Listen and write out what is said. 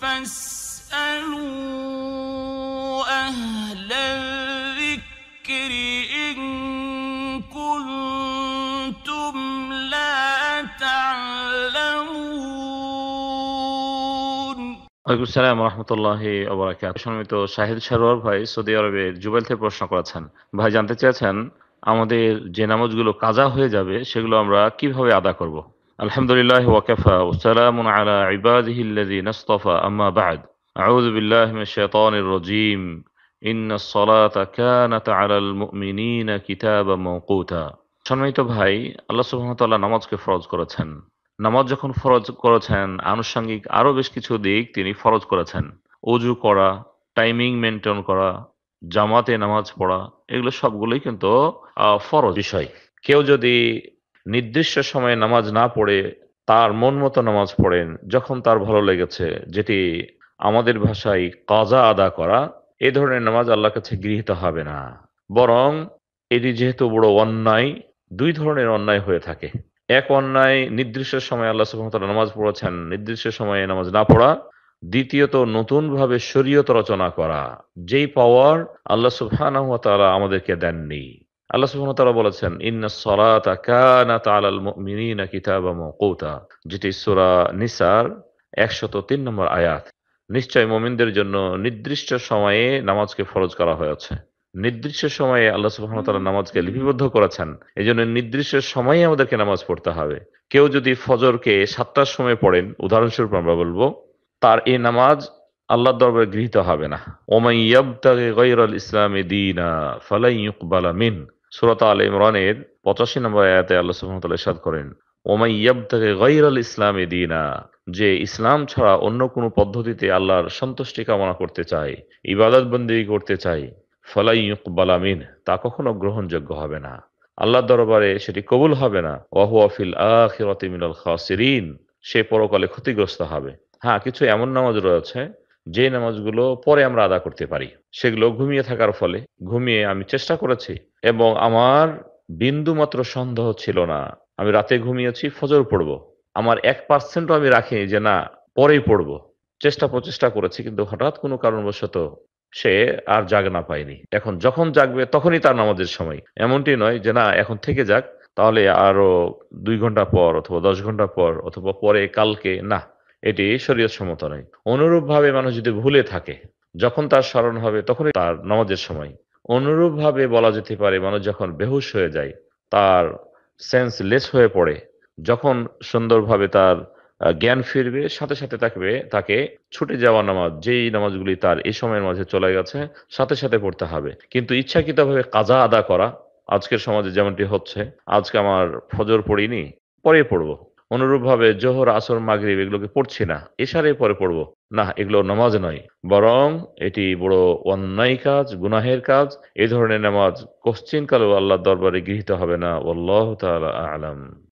فاسألوا সারোয়ার ভাই সৌদি আরবের জুবেল থেকে প্রশ্ন করেছেন ভাই জানতে চেয়েছেন আমাদের যে নামাজগুলো কাজা হয়ে যাবে সেগুলো আমরা কিভাবে আদা করবো الحمد لله وكفى وسلام على عباده الذين اصطفى أما بعد أعوذ بالله من الشيطان الرجيم إن الصلاة كانت على المؤمنين كتابا موقوتا সম্মানিত ভাই আল্লাহ সুবহানাহু নামাজকে ফরজ করেছেন নামাজ যখন ফরজ করেছেন আনুষঙ্গিক আরো বেশ কিছু দিক তিনি ফরজ করেছেন অজু করা টাইমিং মেনটেন করা জামাতে নামাজ পড়া এগুলো সবগুলোই কিন্তু ফরজ বিষয় কেউ যদি নির্দিষ্ট সময়ে নামাজ না পড়ে তার মন মতো নামাজ পড়েন যখন তার ভালো লেগেছে যেটি আমাদের ভাষায় কাজা আদা করা এ ধরনের নামাজ আল্লাহর কাছে গৃহীত হবে না বরং এটি যেহেতু বড় অন্যায় দুই ধরনের অন্যায় হয়ে থাকে এক অন্যায় নির্দিষ্ট সময়ে আল্লাহ সুহামতাল্লাহ নামাজ পড়েছেন নির্দিষ্ট সময়ে নামাজ না পড়া দ্বিতীয়ত নতুনভাবে শরীয়ত রচনা করা যেই পাওয়ার আল্লাহ সুফানা তারা আমাদেরকে দেননি আল্লাহ সুবহান তাআলা বলেছেন ইন্নাস সালাতা কানাত আলাল মুমিনিনা কিতাবাম মাওকুতা যেটি সূরা নিসার 103 নম্বর আয়াত নিশ্চয় মুমিনদের জন্য নির্দিষ্ট সময়ে নামাজকে ফরজ করা হয়েছে নির্দিষ্ট সময়ে আল্লাহ সুবহান তাআলা নামাজকে লিপিবদ্ধ করেছেন এজন্য নির্দিষ্ট সময়ে আমাদেরকে নামাজ পড়তে হবে কেউ যদি ফজরকে সাতটার সময় পড়েন উদাহরণস্বরূপ আমরা বলবো তার এই নামাজ আল্লাহর দরবারে গৃহীত হবে না ওমাইয়াবতাগি গায়রাল ইসলামি দীনা ফালাই ইউকবালা মিন সুরাত আল ইমরানের পঁচাশি নম্বর আয়াতে আল্লাহ সুহামতাল ইসাদ করেন ওমাই থেকে গৈর আল ইসলামে দিনা যে ইসলাম ছাড়া অন্য কোনো পদ্ধতিতে আল্লাহর সন্তুষ্টি কামনা করতে চায় ইবাদত বন্দী করতে চায় ফলাই ইকবালামিন তা কখনো গ্রহণযোগ্য হবে না আল্লাহ দরবারে সেটি কবুল হবে না ওয়াহুয়াফিল আখিরাতি মিনাল খাসিরিন সে পরকালে ক্ষতিগ্রস্ত হবে হ্যাঁ কিছু এমন নামাজ রয়েছে যে নামাজগুলো পরে আমরা আদা করতে পারি সেগুলো ঘুমিয়ে থাকার ফলে ঘুমিয়ে আমি চেষ্টা করেছি এবং আমার বিন্দু মাত্র সন্দেহ ছিল না আমি রাতে ঘুমিয়েছি ফজর পড়ব আমার এক পার্সেন্টও আমি রাখিনি যে না পরেই পড়ব চেষ্টা প্রচেষ্টা করেছি কিন্তু হঠাৎ কোনো কারণবশত সে আর জাগ না পায়নি এখন যখন জাগবে তখনই তার নামাজের সময় এমনটি নয় যে না এখন থেকে যাক তাহলে আরো দুই ঘন্টা পর অথবা দশ ঘন্টা পর অথবা পরে কালকে না এটি শরীর সমত নয় অনুরূপভাবে মানুষ যদি ভুলে থাকে যখন তার স্মরণ হবে তখনই তার নামাজের সময় অনুরূপভাবে বলা যেতে পারে মানুষ যখন বেহুশ হয়ে যায় তার সেন্স লেস হয়ে পড়ে যখন সুন্দরভাবে তার জ্ঞান ফিরবে সাথে সাথে থাকবে তাকে ছুটে যাওয়া নামাজ যেই নামাজগুলি তার এই সময়ের মাঝে চলে গেছে সাথে সাথে পড়তে হবে কিন্তু ইচ্ছাকৃতভাবে কাজা আদা করা আজকের সমাজে যেমনটি হচ্ছে আজকে আমার ফজর পড়িনি পরে পড়বো অনুরূপভাবে জোহর আসর মাগরিব এগুলোকে পড়ছি না এশারে পরে পড়বো না এগুলো নামাজ নয় বরং এটি বড় অন্যায় কাজ গুনাহের কাজ এ ধরনের নামাজ কশ্চিন কালেও আল্লাহ দরবারে গৃহীত হবে না আলম